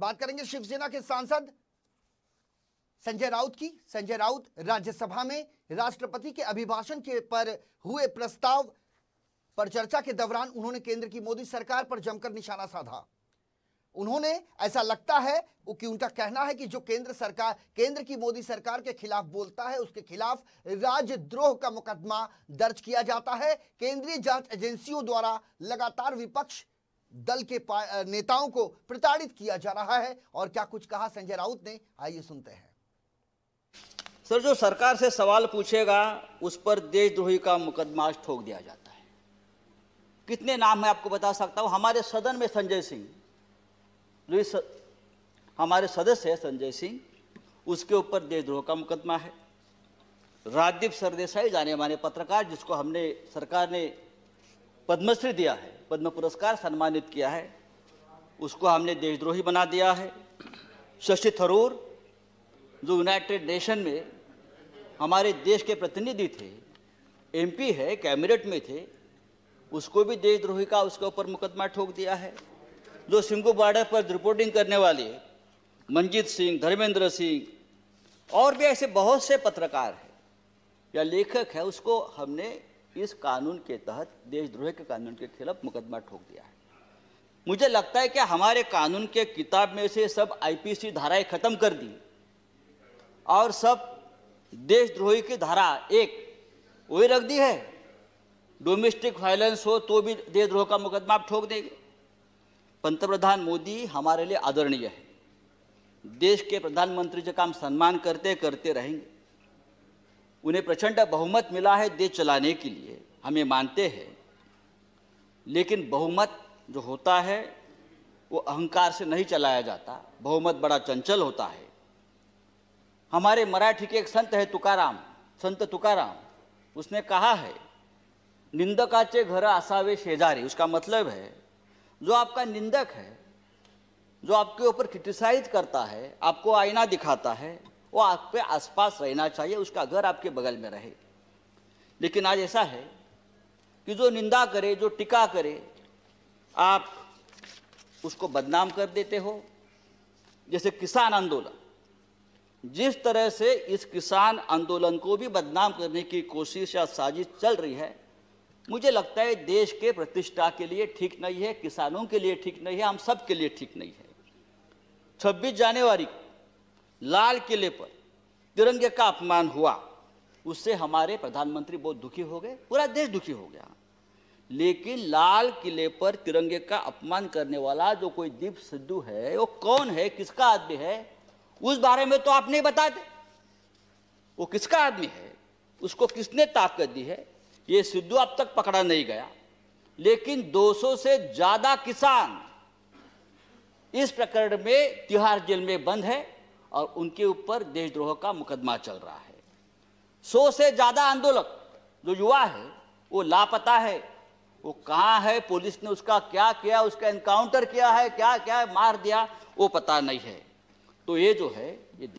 बात करेंगे शिवसेना के सांसद संजय राउत की संजय राउत राज्यसभा में राष्ट्रपति के अभिभाषण के पर हुए प्रस्ताव पर चर्चा के दौरान उन्होंने केंद्र की मोदी सरकार पर जमकर निशाना साधा उन्होंने ऐसा लगता है कि उनका कहना है कि जो केंद्र सरकार केंद्र की मोदी सरकार के खिलाफ बोलता है उसके खिलाफ राजद्रोह का मुकदमा दर्ज किया जाता है केंद्रीय जांच एजेंसियों द्वारा लगातार विपक्ष दल के नेताओं को प्रताड़ित किया जा रहा है और क्या कुछ कहा संजय राउत ने आइए सुनते हैं सर जो सरकार से सवाल पूछेगा उस पर देशद्रोही का मुकदमा ठोक दिया जाता है कितने नाम है आपको बता सकता हूं हमारे सदन में संजय सिंह जो स... हमारे सदस्य है संजय सिंह उसके ऊपर देशद्रोह का मुकदमा है राजदीप सरदेसाई जाने माने पत्रकार जिसको हमने सरकार ने पद्मश्री दिया है पद्म पुरस्कार सम्मानित किया है उसको हमने देशद्रोही बना दिया है शशि थरूर जो यूनाइटेड नेशन में हमारे देश के प्रतिनिधि थे एमपी है कैबिनेट में थे उसको भी देशद्रोही का उसके ऊपर मुकदमा ठोक दिया है जो सिंगू बॉर्डर पर रिपोर्टिंग करने वाले मंजीत सिंह धर्मेंद्र सिंह और भी ऐसे बहुत से पत्रकार हैं या लेखक है उसको हमने इस कानून के तहत देशद्रोह के कानून के खिलाफ मुकदमा ठोक दिया है मुझे लगता है कि हमारे कानून के किताब में से सब आईपीसी धाराएं खत्म कर दी और सब देशद्रोही की धारा एक वही रख दी है डोमेस्टिक वायलेंस हो तो भी देशद्रोह का मुकदमा आप ठोक देंगे पंतप्रधान मोदी हमारे लिए आदरणीय है देश के प्रधानमंत्री जी का हम सम्मान करते करते रहेंगे उन्हें प्रचंड बहुमत मिला है देश चलाने के लिए हमें मानते हैं लेकिन बहुमत जो होता है वो अहंकार से नहीं चलाया जाता बहुमत बड़ा चंचल होता है हमारे मराठी के एक संत है तुकाराम संत तुकाराम उसने कहा है निंदकाचे घर आसावे शेजारी उसका मतलब है जो आपका निंदक है जो आपके ऊपर क्रिटिसाइज करता है आपको आईना दिखाता है वो आपके आसपास रहना चाहिए उसका घर आपके बगल में रहे लेकिन आज ऐसा है कि जो निंदा करे जो टिका करे आप उसको बदनाम कर देते हो जैसे किसान आंदोलन जिस तरह से इस किसान आंदोलन को भी बदनाम करने की कोशिश या साजिश चल रही है मुझे लगता है देश के प्रतिष्ठा के लिए ठीक नहीं है किसानों के लिए ठीक नहीं है हम सब के लिए ठीक नहीं है 26 जनवरी को लाल किले पर तिरंगे का अपमान हुआ उससे हमारे प्रधानमंत्री बहुत दुखी हो गए पूरा देश दुखी हो गया लेकिन लाल किले पर तिरंगे का अपमान करने वाला जो कोई दीप सिद्धू है वो कौन है किसका आदमी है उस बारे में तो आप नहीं बताते वो किसका आदमी है उसको किसने ताकत दी है ये सिद्धू अब तक पकड़ा नहीं गया लेकिन 200 से ज्यादा किसान इस प्रकरण में तिहाड़ जेल में बंद है और उनके ऊपर देशद्रोह का मुकदमा चल रहा है सौ से ज़्यादा आंदोलक जो युवा है वो लापता है वो कहाँ है पुलिस ने उसका क्या किया उसका एनकाउंटर किया है क्या क्या है मार दिया वो पता नहीं है तो ये जो है ये